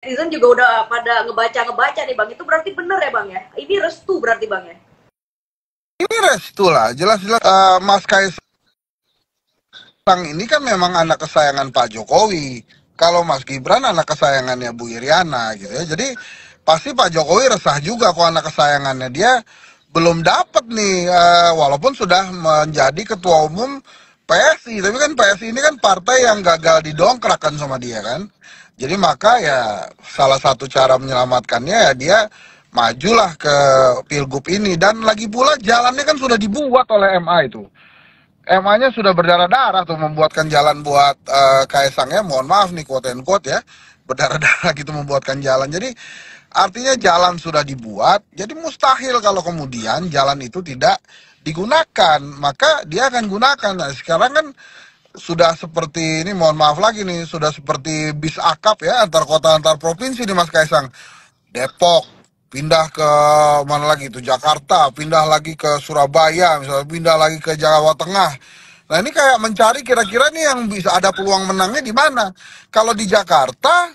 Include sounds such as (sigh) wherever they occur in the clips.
netizen juga udah pada ngebaca-ngebaca nih Bang. Itu berarti bener ya Bang ya? Ini restu berarti Bang ya? Ini restu lah, jelas-jelas uh, Mas Kaisang ini kan memang anak kesayangan Pak Jokowi. Kalau Mas Gibran anak kesayangannya Bu Iriana gitu ya. Jadi pasti Pak Jokowi resah juga kok anak kesayangannya dia belum dapat nih uh, walaupun sudah menjadi ketua umum PSI tapi kan PSI ini kan partai yang gagal didongkrakkan sama dia kan jadi maka ya salah satu cara menyelamatkannya ya dia majulah ke pilgub ini dan lagi pula jalannya kan sudah dibuat oleh MA itu. MA-nya sudah berdarah-darah tuh membuatkan jalan buat uh, eh, Kaisangnya, mohon maaf nih quote and quote ya, berdarah-darah (laughs) gitu membuatkan jalan. Jadi artinya jalan sudah dibuat, jadi mustahil kalau kemudian jalan itu tidak digunakan, maka dia akan gunakan. Nah, sekarang kan sudah seperti ini mohon maaf lagi nih sudah seperti bis akap ya antar kota antar provinsi nih Mas Kaisang Depok pindah ke mana lagi itu Jakarta pindah lagi ke Surabaya misalnya pindah lagi ke Jawa Tengah nah ini kayak mencari kira-kira nih yang bisa ada peluang menangnya di mana kalau di Jakarta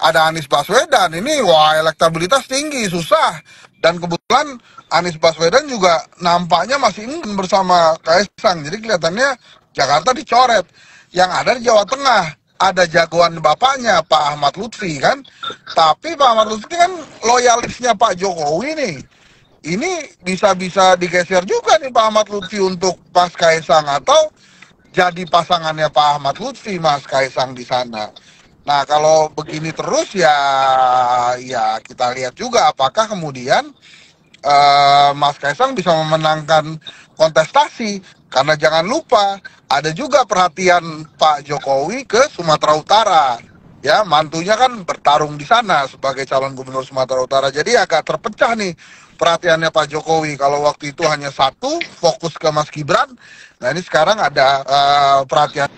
ada Anies Baswedan ini wah elektabilitas tinggi susah dan kebetulan Anies Baswedan juga nampaknya masih ingin bersama Kaisang jadi kelihatannya Jakarta dicoret yang ada di Jawa Tengah ada jagoan bapaknya Pak Ahmad Lutfi kan tapi Pak Ahmad Lutfi kan loyalisnya Pak Jokowi nih ini bisa-bisa digeser juga nih Pak Ahmad Lutfi untuk Mas Kaisang atau jadi pasangannya Pak Ahmad Lutfi Mas Kaisang di sana Nah, kalau begini terus ya ya kita lihat juga apakah kemudian uh, Mas Kaisang bisa memenangkan kontestasi karena jangan lupa ada juga perhatian Pak Jokowi ke Sumatera Utara. Ya, mantunya kan bertarung di sana sebagai calon gubernur Sumatera Utara. Jadi agak terpecah nih perhatiannya Pak Jokowi kalau waktu itu hanya satu fokus ke Mas Gibran nah ini sekarang ada uh, perhatian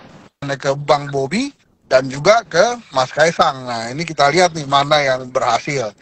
ke Bang Bobi dan juga ke Mas Kaisang. Nah, ini kita lihat nih mana yang berhasil.